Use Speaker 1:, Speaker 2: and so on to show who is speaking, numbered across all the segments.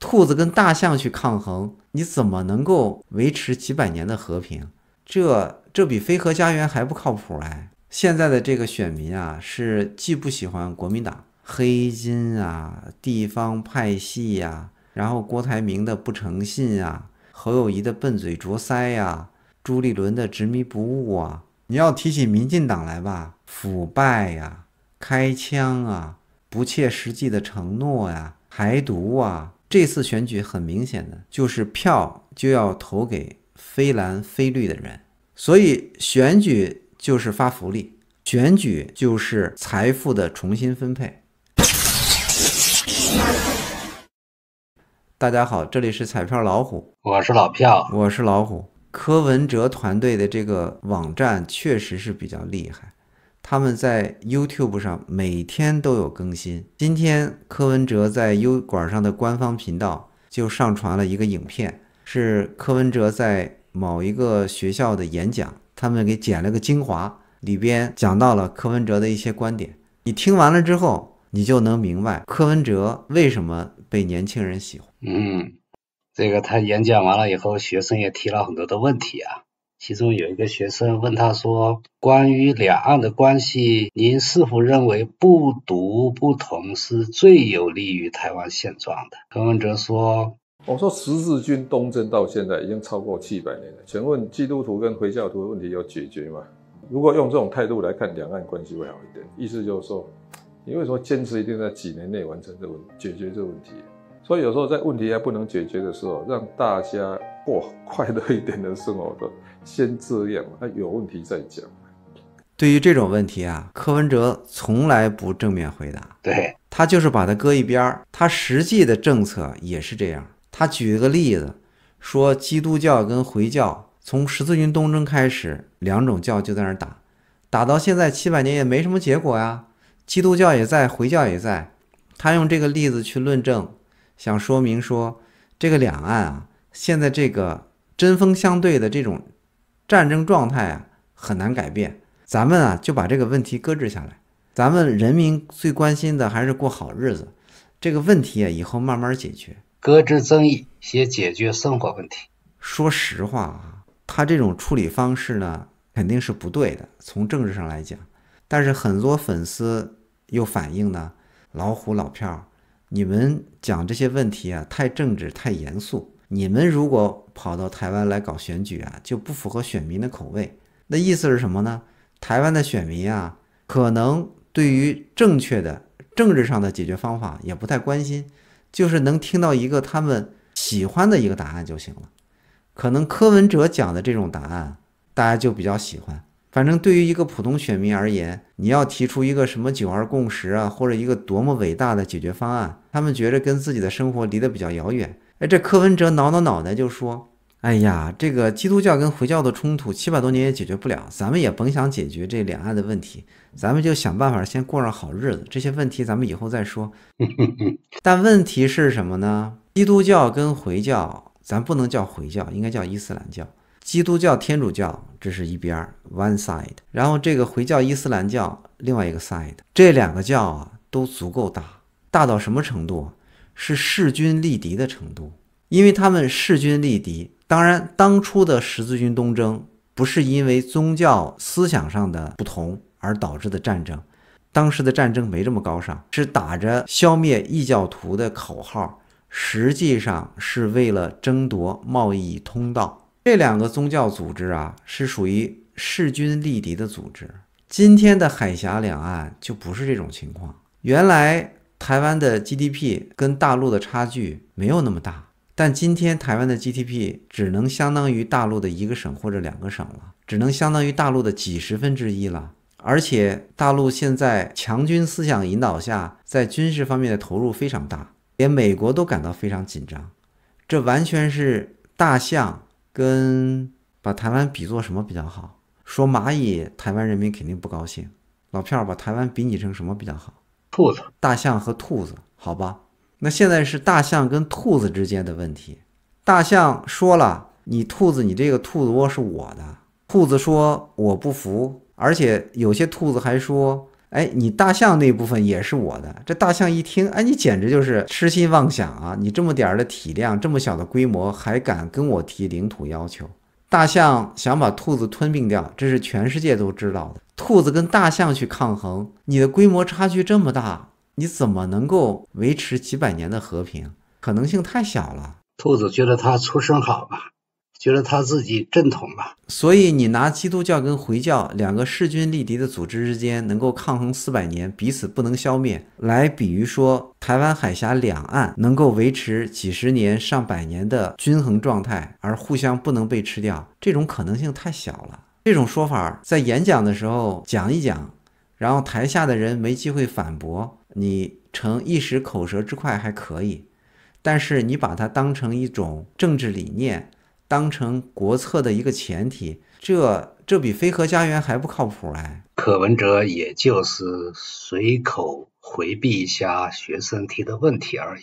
Speaker 1: 兔子跟大象去抗衡，你怎么能够维持几百年的和平？这这比飞河家园还不靠谱哎！现在的这个选民啊，是既不喜欢国民党黑金啊、地方派系呀，然后郭台铭的不诚信啊，侯友谊的笨嘴拙腮呀，朱立伦的执迷不悟啊。你要提起民进党来吧，腐败呀、开枪啊、不切实际的承诺呀、台独啊。这次选举很明显的，就是票就要投给非蓝非绿的人，所以选举就是发福利，选举就是财富的重新分配。大家好，这里是彩票老虎，我是老票，我是老虎。柯文哲团队的这个网站确实是比较厉害。他们在 YouTube 上每天都有更新。今天柯文哲在优管上的官方频道就上传了一个影片，是柯文哲在某一个学校的演讲。他们给剪了个精华，里边讲到了柯文哲的一些观点。你听完了之后，你就能明白柯文哲为什么被年轻人喜欢。嗯，这个他演讲完了以后，学生也提了很多的问题啊。
Speaker 2: 其中有一个学生问他说：“关于两岸的关系，您是否认为不独不同是最有利于台湾现状的？”陈文哲
Speaker 1: 说：“我说十字军东征到现在已经超过七百年了，请问基督徒跟回教徒的问题有解决吗？如果用这种态度来看，两岸关系会好一点。意思就是说，你为什么坚持一定在几年内完成这问解决这个问题？所以有时候在问题还不能解决的时候，让大家过快乐一点的生活的。”先这样，他有问题再讲。对于这种问题啊，柯文哲从来不正面回答，对他就是把它搁一边儿。他实际的政策也是这样。他举一个例子，说基督教跟回教从十字军东征开始，两种教就在那儿打，打到现在七百年也没什么结果呀。基督教也在，回教也在。他用这个例子去论证，想说明说这个两岸啊，现在这个针锋相对的这种。战争状态啊很难改变，咱们啊就把这个问题搁置下来。咱们人民最关心的还是过好日子，这个问题啊以后慢慢解决。搁置争议，先
Speaker 2: 解决生活问题。
Speaker 1: 说实话啊，他这种处理方式呢肯定是不对的，从政治上来讲。但是很多粉丝又反映呢，老虎老票，你们讲这些问题啊太政治太严肃，你们如果。跑到台湾来搞选举啊，就不符合选民的口味。那意思是什么呢？台湾的选民啊，可能对于正确的政治上的解决方法也不太关心，就是能听到一个他们喜欢的一个答案就行了。可能柯文哲讲的这种答案，大家就比较喜欢。反正对于一个普通选民而言，你要提出一个什么九二共识啊，或者一个多么伟大的解决方案，他们觉着跟自己的生活离得比较遥远。哎，这柯文哲挠挠脑袋就说。哎呀，这个基督教跟回教的冲突，七百多年也解决不了。咱们也甭想解决这两岸的问题，咱们就想办法先过上好日子。这些问题咱们以后再说。但问题是什么呢？基督教跟回教，咱不能叫回教，应该叫伊斯兰教。基督教、天主教，这是一边 （one side），然后这个回教、伊斯兰教，另外一个 side。这两个教啊，都足够大，大到什么程度？是势均力敌的程度，因为他们势均力敌。当然，当初的十字军东征不是因为宗教思想上的不同而导致的战争，当时的战争没这么高尚，是打着消灭异教徒的口号，实际上是为了争夺贸易通道。这两个宗教组织啊，是属于势均力敌的组织。今天的海峡两岸就不是这种情况，原来台湾的 GDP 跟大陆的差距没有那么大。但今天台湾的 GDP 只能相当于大陆的一个省或者两个省了，只能相当于大陆的几十分之一了。而且大陆现在强军思想引导下，在军事方面的投入非常大，连美国都感到非常紧张。这完全是大象跟把台湾比作什么比较好？说蚂蚁，台湾人民肯定不高兴。老票把台湾比拟成什么比较好？兔子？大象和兔子？好吧。那现在是大象跟兔子之间的问题。大象说了：“你兔子，你这个兔子窝是我的。”兔子说：“我不服。”而且有些兔子还说：“哎，你大象那部分也是我的。”这大象一听：“哎，你简直就是痴心妄想啊！你这么点儿的体量，这么小的规模，还敢跟我提领土要求？”大象想把兔子吞并掉，这是全世界都知道的。兔子跟大象去抗衡，你的规模差距这么大。你怎么能够维持几百年的和平？可能性太小了。
Speaker 2: 兔子觉得他出身好吧，觉得他自己正统吧，
Speaker 1: 所以你拿基督教跟回教两个势均力敌的组织之间能够抗衡四百年，彼此不能消灭，来比喻说台湾海峡两岸能够维持几十年上百年的均衡状态，而互相不能被吃掉，这种可能性太小了。这种说法在演讲的时候讲一讲，然后台下的人没机会反驳。你逞一时口舌之快还可以，但是你把它当成一种政治理念，当成国策的一个前提，这这比飞鹤家园还不靠谱嘞。
Speaker 2: 柯文哲也就是随口回避一下学生提的问题而已，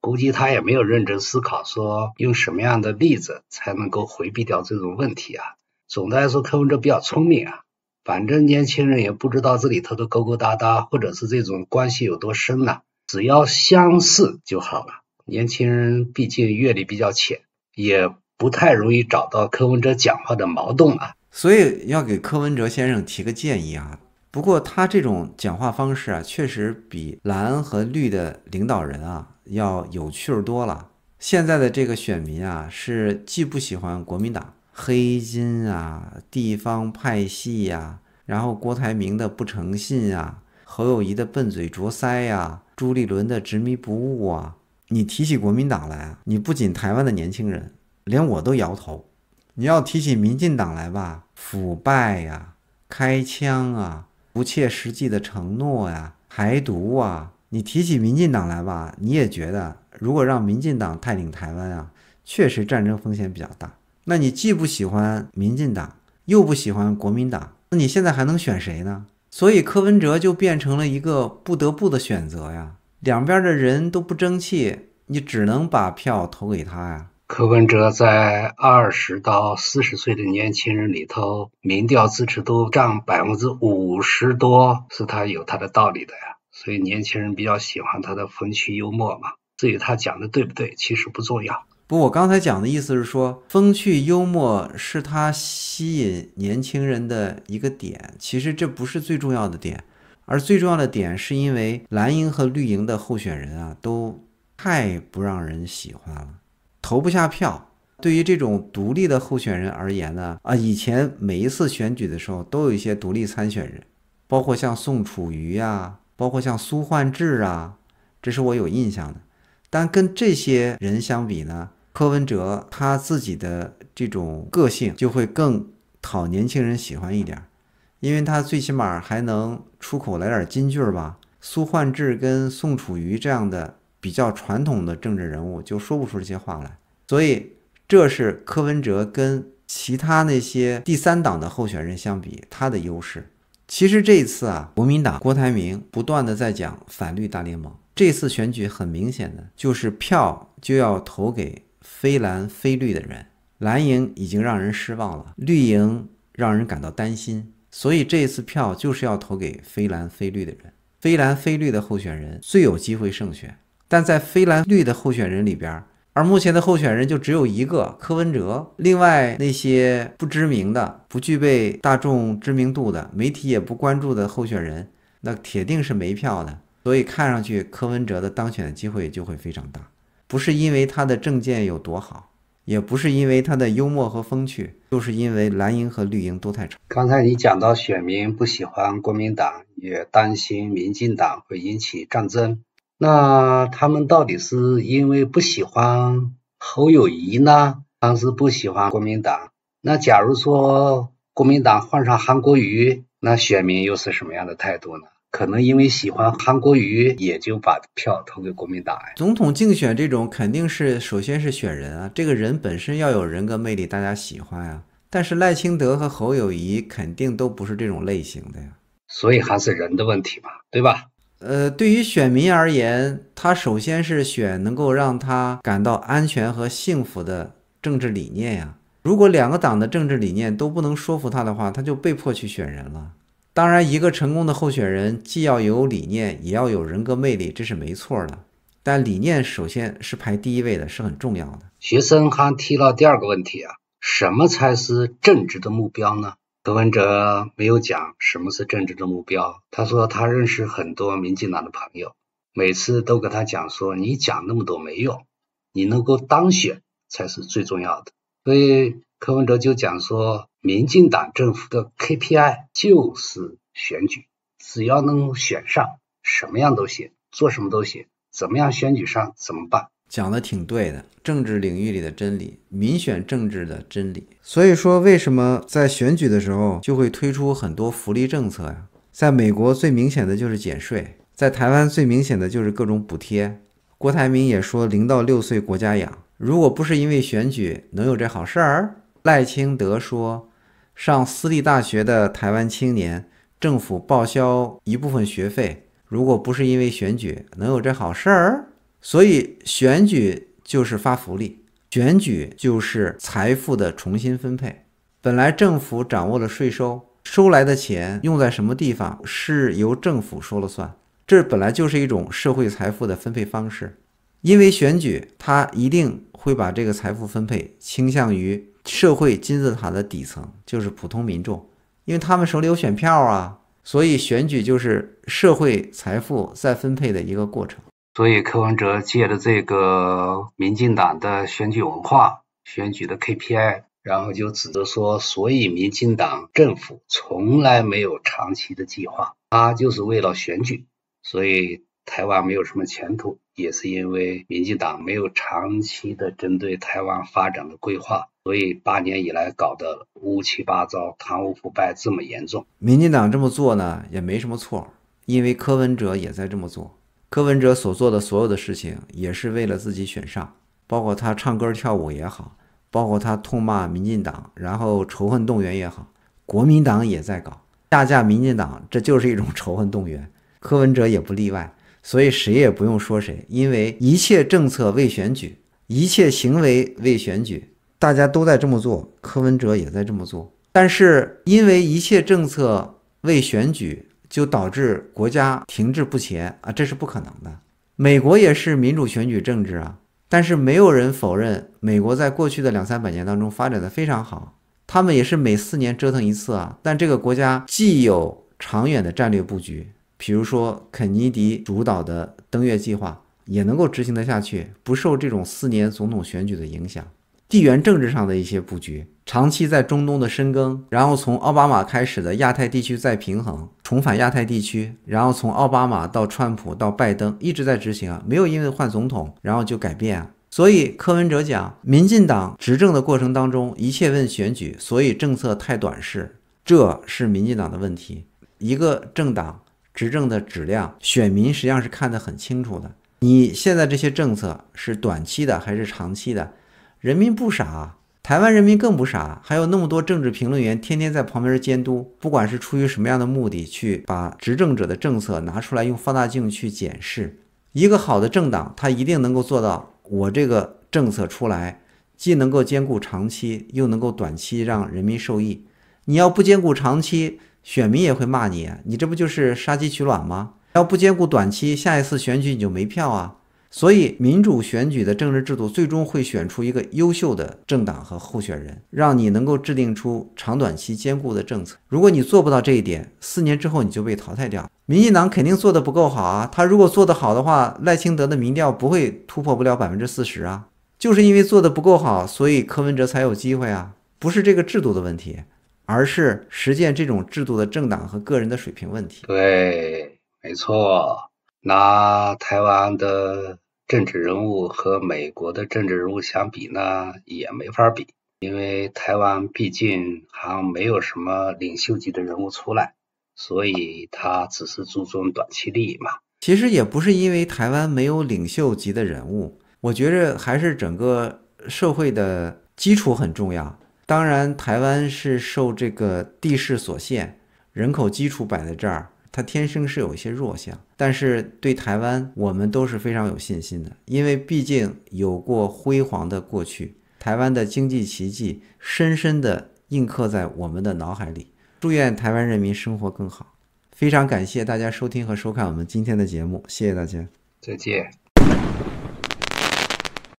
Speaker 2: 估计他也没有认真思考，说用什么样的例子才能够回避掉这种问题啊？总的来说，柯文哲比较聪明啊。反正年轻人也不知道这里头的勾勾搭搭，或者是这种关系有多深呐，只要相似就好了。年轻人
Speaker 1: 毕竟阅历比较浅，也不太容易找到柯文哲讲话的矛盾啊。所以要给柯文哲先生提个建议啊。不过他这种讲话方式啊，确实比蓝和绿的领导人啊要有趣儿多了。现在的这个选民啊，是既不喜欢国民党。黑金啊，地方派系呀，然后郭台铭的不诚信啊，侯友谊的笨嘴拙腮呀，朱立伦的执迷不悟啊，你提起国民党来，你不仅台湾的年轻人，连我都摇头。你要提起民进党来吧，腐败呀，开枪啊，不切实际的承诺呀，台独啊，你提起民进党来吧，你也觉得如果让民进党带领台湾啊，确实战争风险比较大。那你既不喜欢民进党，又不喜欢国民党，那你现在还能选谁呢？所以柯文哲就变成了一个不得不的选择呀。两边的人都不争气，你只能把票投给他呀。柯文哲在二十到四十岁的年轻人里
Speaker 2: 头，民调支持度占百分之五十多，是他有他的道理的呀。所以年轻人比较喜欢他的风趣幽默嘛。至于他讲的对不对，其实
Speaker 1: 不重要。不，我刚才讲的意思是说，风趣幽默是他吸引年轻人的一个点。其实这不是最重要的点，而最重要的点是因为蓝营和绿营的候选人啊，都太不让人喜欢了，投不下票。对于这种独立的候选人而言呢，啊，以前每一次选举的时候，都有一些独立参选人，包括像宋楚瑜啊，包括像苏焕智啊，这是我有印象的。但跟这些人相比呢？柯文哲他自己的这种个性就会更讨年轻人喜欢一点儿，因为他最起码还能出口来点金句儿吧。苏焕智跟宋楚瑜这样的比较传统的政治人物就说不出这些话来，所以这是柯文哲跟其他那些第三党的候选人相比他的优势。其实这一次啊，国民党郭台铭不断的在讲反绿大联盟，这次选举很明显的就是票就要投给。非蓝非绿的人，蓝营已经让人失望了，绿营让人感到担心，所以这一次票就是要投给非蓝非绿的人，非蓝非绿的候选人最有机会胜选。但在非蓝绿的候选人里边，而目前的候选人就只有一个柯文哲，另外那些不知名的、不具备大众知名度的、媒体也不关注的候选人，那铁定是没票的。所以看上去柯文哲的当选的机会就会非常大。不是因为他的政见有多好，也不是因为他的幽默和风趣，就是因为蓝营和绿营都太丑。
Speaker 2: 刚才你讲到选民不喜欢国民党，也担心民进党会引起战争，那他们到底是因为不喜欢侯友谊呢，还是不喜欢国民党？那假如说国民党换上韩国瑜，那选民又是什么样的态度呢？可能因为喜欢韩国瑜，也就把票投给国民党呀。
Speaker 1: 总统竞选这种肯定是首先是选人啊，这个人本身要有人格魅力，大家喜欢呀。但是赖清德和侯友谊肯定都不是这种类型的呀，
Speaker 2: 所以还是人的问题吧，对吧？
Speaker 1: 呃，对于选民而言，他首先是选能够让他感到安全和幸福的政治理念呀。如果两个党的政治理念都不能说服他的话，他就被迫去选人了。当然，一个成功的候选人既要有理念，也要有人格魅力，这是没错的。但理念首先是排第一位的，是很重要的。学生还提了第二个问题啊，什么才是政治的目标
Speaker 2: 呢？柯文哲没有讲什么是政治的目标，他说他认识很多民进党的朋友，每次都跟他讲说，你讲那么多没用，你能够当选才是最重要的。所以。柯文哲就讲说，民进党政府的 KPI 就是选举，只要能选上，
Speaker 1: 什么样都行，做什么都行，怎么样选举上怎么办？讲的挺对的，政治领域里的真理，民选政治的真理。所以说，为什么在选举的时候就会推出很多福利政策呀？在美国最明显的就是减税，在台湾最明显的就是各种补贴。郭台铭也说，零到六岁国家养，如果不是因为选举，能有这好事儿？赖清德说：“上私立大学的台湾青年，政府报销一部分学费。如果不是因为选举，能有这好事儿？所以选举就是发福利，选举就是财富的重新分配。本来政府掌握了税收，收来的钱用在什么地方是由政府说了算。这本来就是一种社会财富的分配方式。因为选举，他一定会把这个财富分配倾向于。”社会金字塔的底层就是普通民众，因为他们手里有选票啊，所以选举就是社会财富再分配的一个过程。
Speaker 2: 所以柯文哲借着这个民进党的选举文化、选举的 KPI，然后就指责说，所以民进党政府从来没有长期的计划，他就是为了选举，所以台湾没有什么前途，也是因为民进党没有长期的针对台湾发展的规划。所以八年以来搞得乌七八糟，贪污腐败这么严重，
Speaker 1: 民进党这么做呢也没什么错，因为柯文哲也在这么做。柯文哲所做的所有的事情也是为了自己选上，包括他唱歌跳舞也好，包括他痛骂民进党，然后仇恨动员也好，国民党也在搞下架民进党，这就是一种仇恨动员，柯文哲也不例外。所以谁也不用说谁，因为一切政策为选举，一切行为为选举。大家都在这么做，柯文哲也在这么做，但是因为一切政策为选举，就导致国家停滞不前啊，这是不可能的。美国也是民主选举政治啊，但是没有人否认美国在过去的两三百年当中发展的非常好，他们也是每四年折腾一次啊，但这个国家既有长远的战略布局，比如说肯尼迪主导的登月计划，也能够执行得下去，不受这种四年总统选举的影响。地缘政治上的一些布局，长期在中东的深耕，然后从奥巴马开始的亚太地区再平衡，重返亚太地区，然后从奥巴马到川普到拜登一直在执行啊，没有因为换总统然后就改变啊。所以柯文哲讲，民进党执政的过程当中，一切问选举，所以政策太短视，这是民进党的问题。一个政党执政的质量，选民实际上是看得很清楚的。你现在这些政策是短期的还是长期的？人民不傻，台湾人民更不傻，还有那么多政治评论员天天在旁边监督，不管是出于什么样的目的，去把执政者的政策拿出来用放大镜去检视。一个好的政党，他一定能够做到，我这个政策出来，既能够兼顾长期，又能够短期让人民受益。你要不兼顾长期，选民也会骂你，你这不就是杀鸡取卵吗？要不兼顾短期，下一次选举你就没票啊。所以，民主选举的政治制度最终会选出一个优秀的政党和候选人，让你能够制定出长短期兼顾的政策。如果你做不到这一点，四年之后你就被淘汰掉。民进党肯定做得不够好啊！他如果做得好的话，赖清德的民调不会突破不了百分之四十啊！就是因为做得不够好，所以柯文哲才有机会啊！不是这个制度的问题，而是实践这种制度的政党和个人的水平问题。
Speaker 2: 对，没错，那台湾的。政治人物和美国的政治人物相比呢，也没法比，因为台湾毕竟还没有什么领袖级的人物出来，所以他只是注重短期利益嘛。
Speaker 1: 其实也不是因为台湾没有领袖级的人物，我觉着还是整个社会的基础很重要。当然，台湾是受这个地势所限，人口基础摆在这儿。他天生是有一些弱项，但是对台湾，我们都是非常有信心的，因为毕竟有过辉煌的过去，台湾的经济奇迹深深的印刻在我们的脑海里。祝愿台湾人民生活更好，非常感谢大家收听和收看我们今天的节目，谢谢大家，
Speaker 2: 再见。